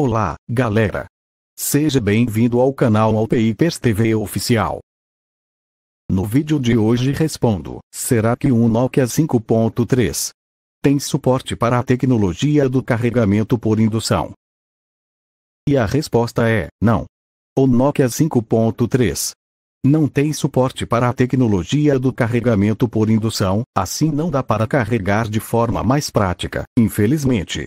Olá, galera! Seja bem-vindo ao canal Alpeipers TV Oficial. No vídeo de hoje respondo, será que um Nokia 5.3 tem suporte para a tecnologia do carregamento por indução? E a resposta é, não. O Nokia 5.3 não tem suporte para a tecnologia do carregamento por indução, assim não dá para carregar de forma mais prática, infelizmente.